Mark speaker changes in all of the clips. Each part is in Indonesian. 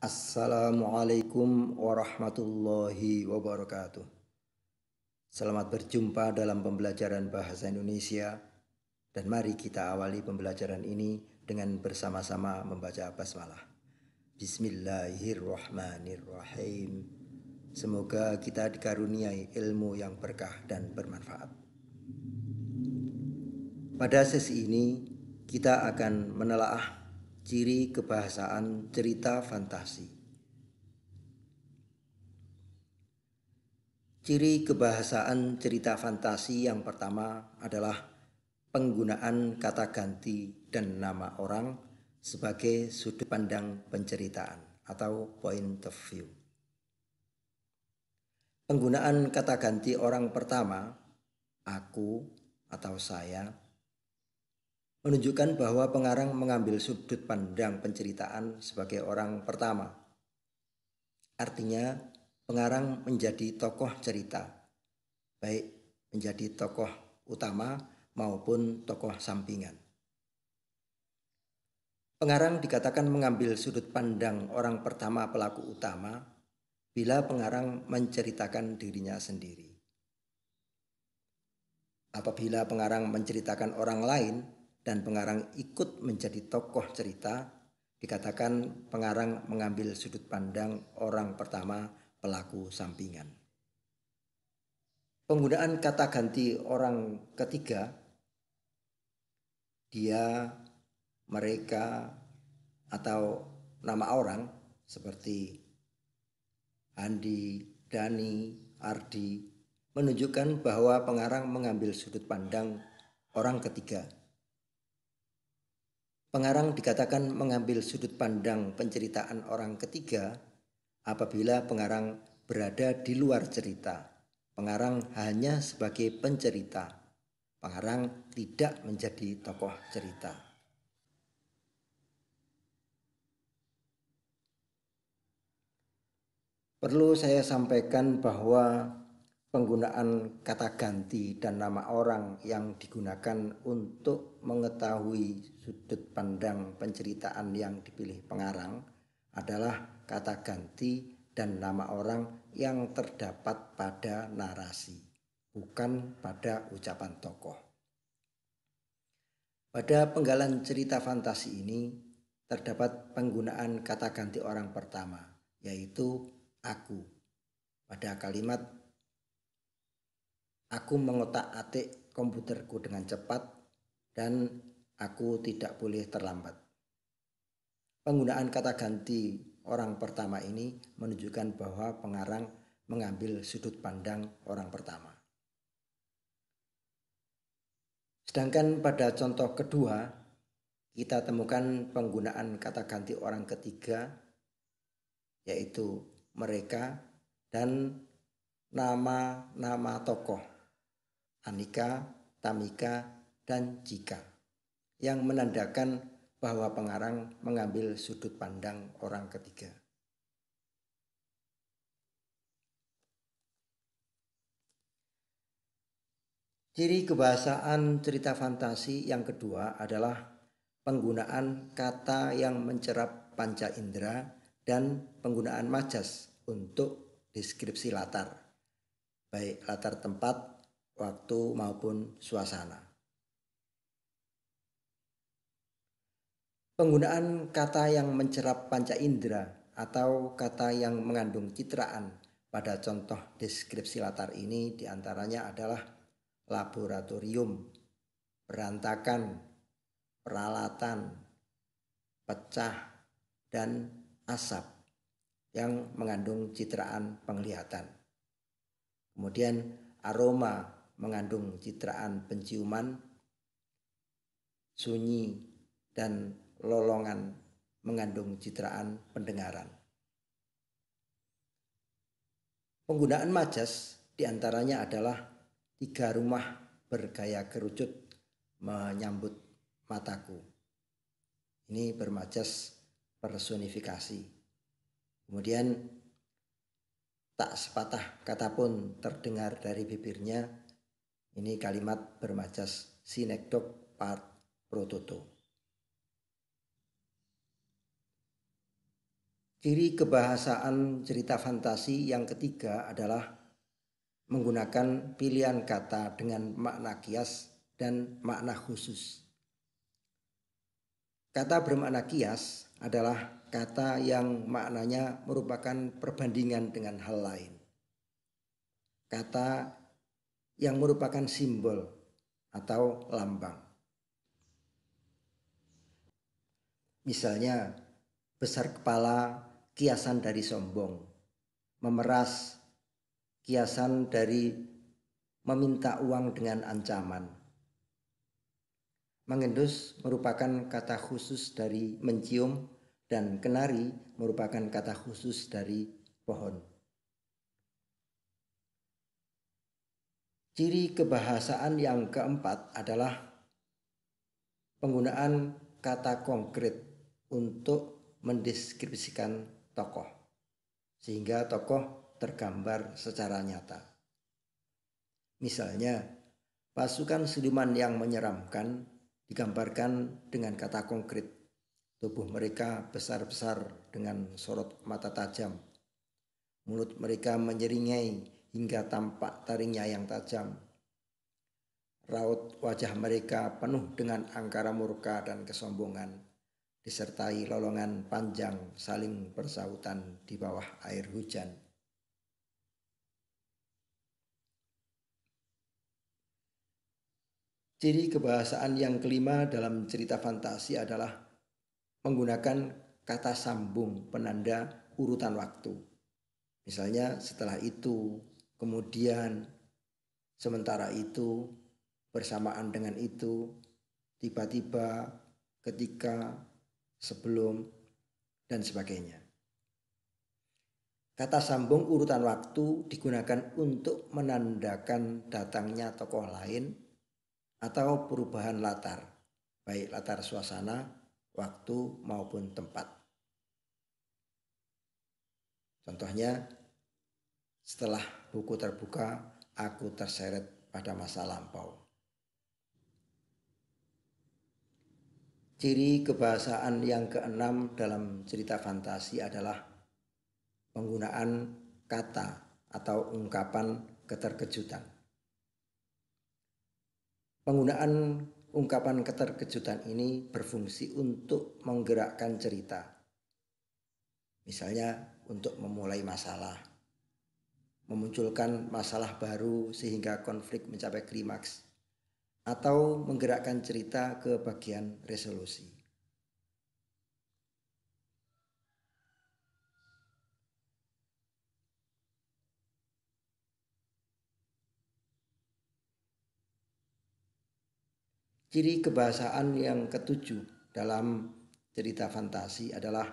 Speaker 1: Assalamualaikum warahmatullahi wabarakatuh. Selamat berjumpa dalam pembelajaran bahasa Indonesia dan mari kita awali pembelajaran ini dengan bersama-sama membaca basmalah. Bismillahirrahmanirrahim. Semoga kita dikaruniai ilmu yang berkah dan bermanfaat. Pada sesi ini kita akan menelaah ciri kebahasaan cerita fantasi. Ciri kebahasaan cerita fantasi yang pertama adalah penggunaan kata ganti dan nama orang sebagai sudut pandang penceritaan atau point of view. Penggunaan kata ganti orang pertama, aku atau saya, menunjukkan bahwa pengarang mengambil sudut pandang penceritaan sebagai orang pertama. Artinya, pengarang menjadi tokoh cerita, baik menjadi tokoh utama maupun tokoh sampingan. Pengarang dikatakan mengambil sudut pandang orang pertama pelaku utama bila pengarang menceritakan dirinya sendiri. Apabila pengarang menceritakan orang lain, dan pengarang ikut menjadi tokoh cerita, dikatakan pengarang mengambil sudut pandang orang pertama pelaku sampingan. Penggunaan kata ganti orang ketiga, dia, mereka, atau nama orang seperti Andi, Dani, Ardi menunjukkan bahwa pengarang mengambil sudut pandang orang ketiga Pengarang dikatakan mengambil sudut pandang penceritaan orang ketiga apabila pengarang berada di luar cerita. Pengarang hanya sebagai pencerita. Pengarang tidak menjadi tokoh cerita. Perlu saya sampaikan bahwa penggunaan kata ganti dan nama orang yang digunakan untuk mengetahui sudut pandang penceritaan yang dipilih pengarang adalah kata ganti dan nama orang yang terdapat pada narasi, bukan pada ucapan tokoh. Pada penggalan cerita fantasi ini terdapat penggunaan kata ganti orang pertama, yaitu aku. Pada kalimat Aku mengotak-atik komputerku dengan cepat dan aku tidak boleh terlambat. Penggunaan kata ganti orang pertama ini menunjukkan bahwa pengarang mengambil sudut pandang orang pertama. Sedangkan pada contoh kedua, kita temukan penggunaan kata ganti orang ketiga, yaitu mereka dan nama-nama tokoh. Anika, Tamika, dan Jika, yang menandakan bahwa pengarang mengambil sudut pandang orang ketiga. Ciri kebahasaan cerita fantasi yang kedua adalah penggunaan kata yang mencerap panca indera dan penggunaan majas untuk deskripsi latar, baik latar tempat waktu maupun suasana. Penggunaan kata yang mencerap panca indera atau kata yang mengandung citraan pada contoh deskripsi latar ini diantaranya adalah laboratorium, berantakan, peralatan, pecah, dan asap yang mengandung citraan penglihatan. Kemudian aroma mengandung citraan penciuman, sunyi, dan lolongan mengandung citraan pendengaran. Penggunaan majas diantaranya adalah tiga rumah bergaya kerucut menyambut mataku. Ini bermajas personifikasi. Kemudian tak sepatah kata pun terdengar dari bibirnya ini kalimat bermajas sinekdok part prototo. Ciri kebahasaan cerita fantasi yang ketiga adalah menggunakan pilihan kata dengan makna kias dan makna khusus. Kata bermakna kias adalah kata yang maknanya merupakan perbandingan dengan hal lain. Kata yang merupakan simbol atau lambang. Misalnya, besar kepala kiasan dari sombong, memeras kiasan dari meminta uang dengan ancaman. Mengendus merupakan kata khusus dari mencium dan kenari merupakan kata khusus dari pohon. Ciri kebahasaan yang keempat adalah penggunaan kata konkret untuk mendeskripsikan tokoh, sehingga tokoh tergambar secara nyata. Misalnya, pasukan sudiman yang menyeramkan digambarkan dengan kata konkret. Tubuh mereka besar-besar dengan sorot mata tajam. Mulut mereka menyeringai hingga tampak taringnya yang tajam. Raut wajah mereka penuh dengan angkara murka dan kesombongan, disertai lolongan panjang saling bersautan di bawah air hujan. Ciri kebahasaan yang kelima dalam cerita fantasi adalah menggunakan kata sambung penanda urutan waktu. Misalnya setelah itu, Kemudian sementara itu bersamaan dengan itu tiba-tiba ketika sebelum dan sebagainya. Kata sambung urutan waktu digunakan untuk menandakan datangnya tokoh lain atau perubahan latar, baik latar suasana, waktu maupun tempat. Contohnya setelah buku terbuka, aku terseret pada masa lampau. Ciri kebahasaan yang keenam dalam cerita fantasi adalah penggunaan kata atau ungkapan keterkejutan. Penggunaan ungkapan keterkejutan ini berfungsi untuk menggerakkan cerita. Misalnya untuk memulai masalah memunculkan masalah baru sehingga konflik mencapai klimaks, atau menggerakkan cerita ke bagian resolusi. Ciri kebahasaan yang ketujuh dalam cerita fantasi adalah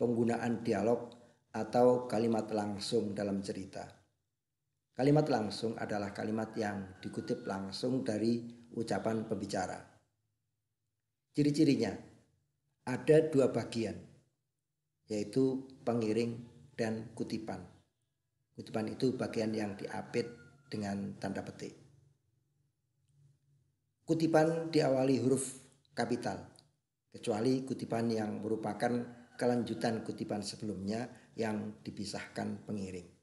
Speaker 1: penggunaan dialog atau kalimat langsung dalam cerita. Kalimat langsung adalah kalimat yang dikutip langsung dari ucapan pembicara. Ciri-cirinya ada dua bagian, yaitu pengiring dan kutipan. Kutipan itu bagian yang diapit dengan tanda petik. Kutipan diawali huruf kapital, kecuali kutipan yang merupakan kelanjutan kutipan sebelumnya yang dipisahkan pengiring.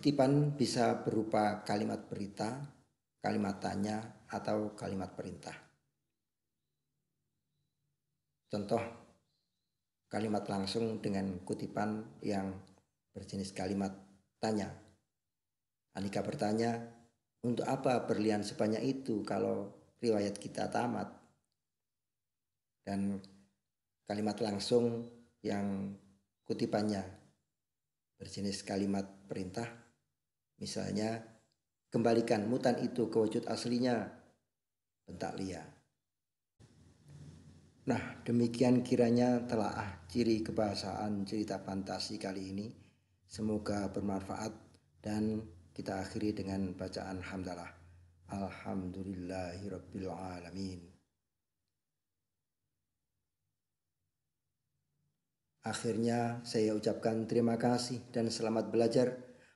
Speaker 1: Kutipan bisa berupa kalimat berita, kalimat tanya, atau kalimat perintah. Contoh kalimat langsung dengan kutipan yang berjenis kalimat tanya. Anika bertanya, untuk apa berlian sebanyak itu kalau riwayat kita tamat? Dan kalimat langsung yang kutipannya berjenis kalimat perintah Misalnya, kembalikan mutan itu ke wujud aslinya, bentak lia. Nah, demikian kiranya telaah ciri kebahasaan cerita fantasi kali ini. Semoga bermanfaat dan kita akhiri dengan bacaan hamdalah. Alhamdulillahirrabbilalamin. Akhirnya saya ucapkan terima kasih dan selamat belajar.